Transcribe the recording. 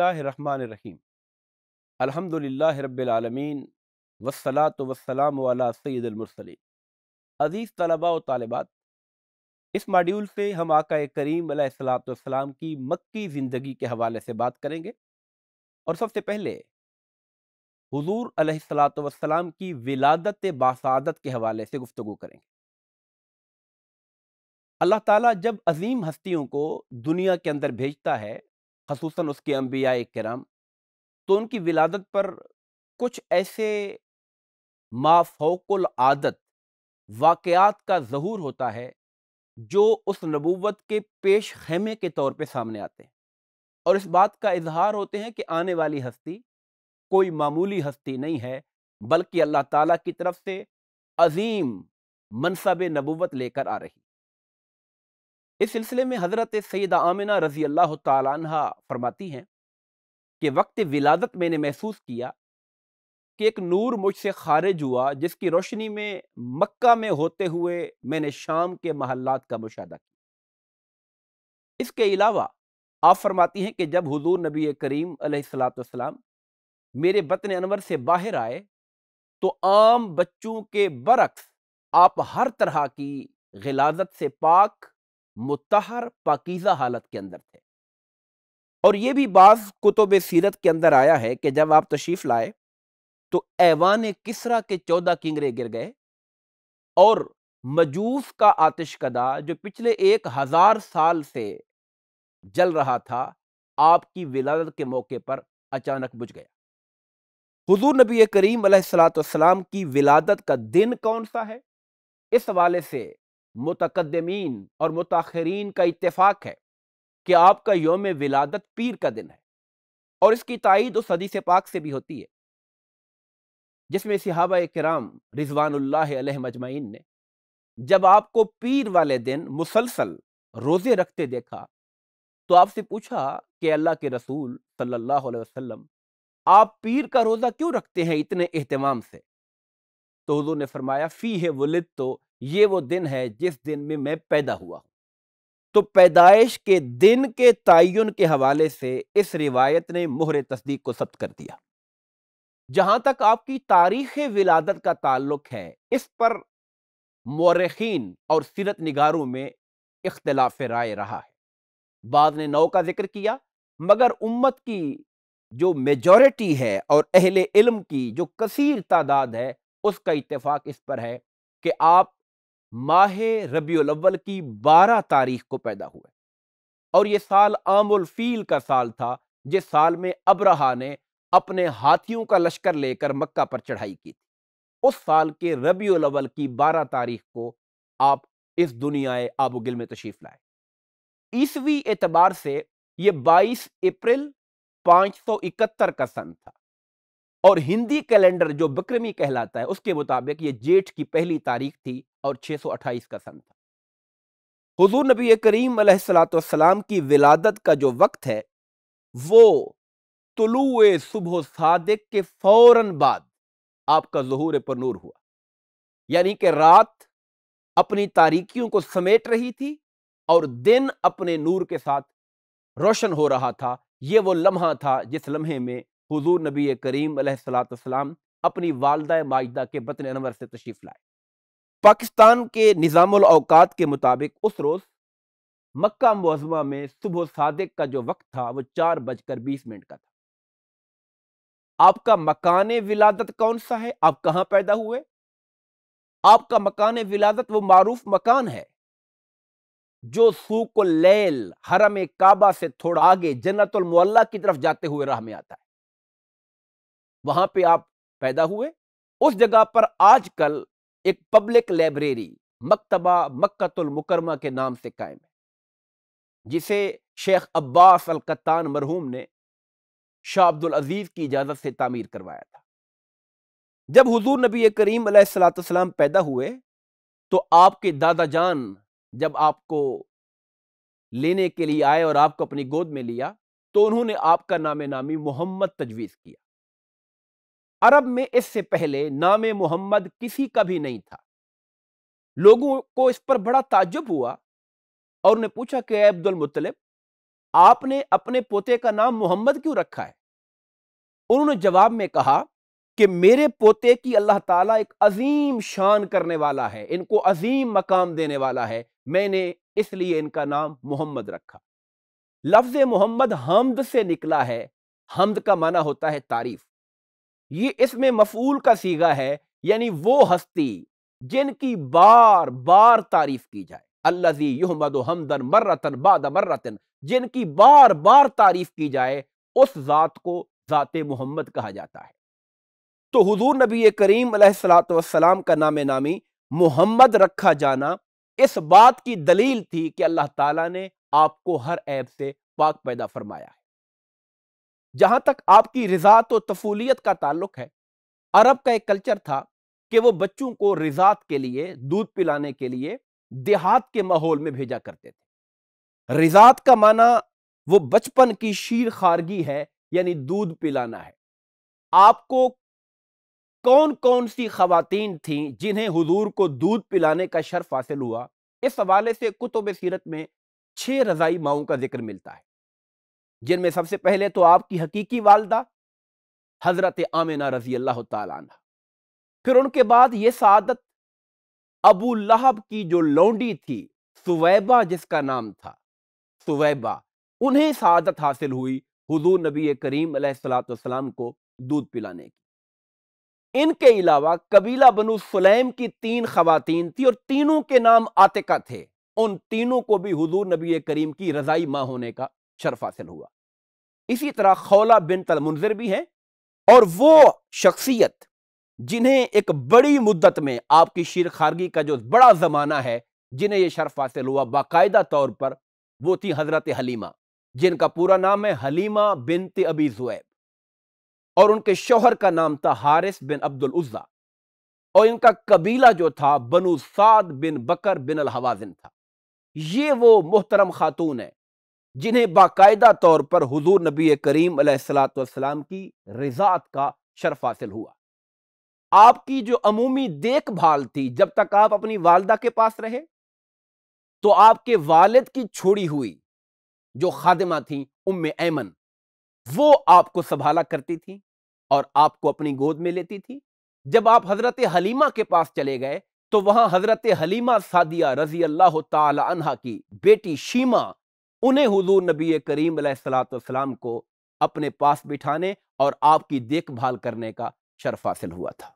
बसमीम अलहमदिल्ला रबालमीन वसलात वसलाम वाला सैदुलमरसली अज़ीज़ तलबा व तालबात इस मॉड्यूल से हम आका करीम सलाम की मक्की ज़िंदगी के हवाले से बात करेंगे और सबसे पहले हजूर वसलाम की विलादत बासादत के हवाले से गुफ्तु करेंगे अल्लाह ताला जब अजीम हस्तियों को दुनिया के अंदर भेजता है खसूस उसके अम्बिया कराम तो उनकी विलादत पर कुछ ऐसे माफोकुल आदत वाक़ात का जहूर होता है जो उस नबूवत के पेश खेमे के तौर पे सामने आते हैं और इस बात का इजहार होते हैं कि आने वाली हस्ती कोई मामूली हस्ती नहीं है बल्कि अल्लाह ताला की तरफ से अजीम मनसब नबूवत लेकर आ रही इस सिलसिले में हज़रत सैद आमिना रजी अल्लाह तहा फरमाती हैं कि वक्त विलादत मैंने महसूस किया कि एक नूर मुझसे खारिज हुआ जिसकी रोशनी में मक्का में होते हुए मैंने शाम के महल्लात का मुशाह किया इसके अलावा आप फरमाती हैं कि जब हजूर नबी करीम सलाम मेरे बतन अनवर से बाहर आए तो आम बच्चों के बरक्स आप हर तरह की गिलाजत से पाक मुतहर पाकिज़ा हालत के अंदर थे और ये भी बाज़ कुतुब सीरत के अंदर आया है कि जब आप तशीफ लाए तो ऐवान किसरा के चौदह किंगरे गिर गए और मजूस का आतिशकदा जो पिछले एक हज़ार साल से जल रहा था आपकी विलादत के मौके पर अचानक बुझ गया हुजूर नबी करीम सलाम की विलादत का दिन कौन सा है इस हवाले से मुतकदमीन और मतखरीन का इतफाक है कि आपका योम विलादत पीर का दिन है और इसकी तइद उस हदीस पाक से भी होती है जिसमें सिहाबा कराम रिजवानल्ला ने जब आपको पीर वाले दिन मुसलसल रोज़े रखते देखा तो आपसे पूछा कि अल्लाह के रसूल सल्लल्लाहु अलैहि वसल्लम आप पीर का रोज़ा क्यों रखते हैं इतने अहतमाम से तो हजू ने फरमाया फ़ी है वलिद तो ये वो दिन है जिस दिन में मैं पैदा हुआ तो पैदाइश के दिन के तयन के हवाले से इस रिवायत ने मोहर तस्दीक को सब्त कर दिया जहां तक आपकी तारीख विलादत का ताल्लुक है इस पर मौरखीन और सीरत निगारों में इख्तलाफ राय रहा है बाद ने नौ का जिक्र किया मगर उम्मत की जो मेजॉरिटी है और अहल इल्म की जो कसर तादाद है उसका इतफाक इस पर है कि आप माह रबीवल की बारह तारीख को पैदा हुए और ये साल आमुलफील का साल था जिस साल में अब्रहा ने अपने हाथियों का लश्कर लेकर मक्का पर चढ़ाई की थी उस साल के रबी रबीवल की बारह तारीख को आप इस दुनिया आबोगिल में तशीफ लाए ईसवी एतबार से ये बाईस अप्रैल पाँच सौ इकहत्तर का सन था और हिंदी कैलेंडर जो बिक्रमी कहलाता है उसके मुताबिक ये जेठ की पहली तारीख थी और 628 का सन था हुजूर नबी करीम सलाम की विलादत का जो वक्त है वो तुलुए सुबह सादिक के फौरन बाद आपका जहूर पर नूर हुआ यानी कि रात अपनी तारीखियों को समेट रही थी और दिन अपने नूर के साथ रोशन हो रहा था ये वो लम्हा था जिस लम्हे में हुजूर नबी करीम सलाम अपनी वालदा माजदा के बतन अनवर से तशरीफ़ लाए पाकिस्तान के निज़ामत के मुताबिक उस रोज़ मक्का मुजमा में सुबह सादिक का जो वक्त था वो चार बजकर बीस मिनट का था आपका मकान विलादत कौन सा है आप कहाँ पैदा हुए आपका मकान विलादत वो मारूफ मकान है जो सूकुल लैल हरम काबा से थोड़ा आगे जन्नतुल मुअल्ला की तरफ जाते हुए राह में आता है वहां पे आप पैदा हुए उस जगह पर आजकल एक पब्लिक लाइब्रेरी मकतबा मक्तुल मुकरमा के नाम से कायम है जिसे शेख अब्बास अलकत्तान मरहूम ने शाह अब्दुल अजीज की इजाज़त से तामीर करवाया था जब हुजूर नबी करीम सलाम पैदा हुए तो आपके दादा जान जब आपको लेने के लिए आए और आपको अपनी गोद में लिया तो उन्होंने आपका नाम नामी मोहम्मद तजवीज़ किया अरब में इससे पहले नाम मोहम्मद किसी का भी नहीं था लोगों को इस पर बड़ा ताज्जुब हुआ और उन्हें पूछा कि अब्दुल मुतलब आपने अपने पोते का नाम मोहम्मद क्यों रखा है उन्होंने जवाब में कहा कि मेरे पोते की अल्लाह ताला एक अजीम शान करने वाला है इनको अजीम मकाम देने वाला है मैंने इसलिए इनका नाम मोहम्मद रखा लफ्ज़ मोहम्मद हमद से निकला है हमद का माना होता है तारीफ ये इसमें मफूल का सीगा है यानी वो हस्ती जिनकी बार बार तारीफ की जाए अल्लाजी युहमद हमदन मर्रतन बाद मर्रतन जिनकी बार बार तारीफ की जाए उस ज़ात को जाते मोहम्मद कहा जाता है तो हुजूर नबी करीम सलाम का नाम नामी मोहम्मद रखा जाना इस बात की दलील थी कि अल्लाह ताला ने आपको हर ऐब से पाक पैदा फरमाया है जहां तक आपकी रिजात तो और तफूलियत का ताल्लुक है अरब का एक कल्चर था कि वो बच्चों को रिजात के लिए दूध पिलाने के लिए देहात के माहौल में भेजा करते थे रिजात का माना वो बचपन की शीर खारगी है यानी दूध पिलाना है आपको कौन कौन सी खातन थी जिन्हें हुजूर को दूध पिलाने का शर्फ हासिल हुआ इस हवाले से कुतुब सीरत में छः रज़ाई माओं का जिक्र मिलता है जिनमें सबसे पहले तो आपकी हकीकी वालदा हज़रत आमिना रजी अल्लाह तला फिर उनके बाद ये सादत अबू लहब की जो लौंडी थी सुवैबा जिसका नाम था सुवैबा उन्हें सादत हासिल हुई हुजूर नबी करीम सलाम को दूध पिलाने की इनके अलावा कबीला बनु सुलेम की तीन खवतिन थी और तीनों के नाम आतिका थे उन तीनों को भी हुजूर नबी करीम की रजाई माँ होने का शर्फ हासिल हुआ इसी तरह खौला बिन तलमंजर भी हैं और वो शख्सियत जिन्हें एक बड़ी मुद्दत में आपकी शीर खारगी का जो बड़ा ज़माना है जिन्हें यह शर्फ हासिल हुआ बाकायदा तौर पर वो थी हज़रत हलीमा जिनका पूरा नाम है हलीमा बिन अबी जुएब और उनके शोहर का नाम था हारिस बिन अब्दुल उज़्ज़ा और इनका कबीला जो था बनु साद बिन बकर बिन अल हवाजिन था ये वो मोहतरम खातून है जिन्हें बाकायदा तौर पर हुजूर नबी करीम सलाम की रिजात का शर्फ हासिल हुआ आपकी जो अमूमी देखभाल थी जब तक आप अपनी वालदा के पास रहे तो आपके वालिद की छोड़ी हुई जो खादिमा थी उम्म ऐमन वो आपको संभाला करती थी और आपको अपनी गोद में लेती थी जब आप हजरत हलीमा के पास चले गए तो वहां हजरत हलीमा सादिया रजी अल्लाह तला की बेटी शीमा उन्हें हुजूर नबी करीम सलाम को अपने पास बिठाने और आपकी देखभाल करने का शर्फ हासिल हुआ था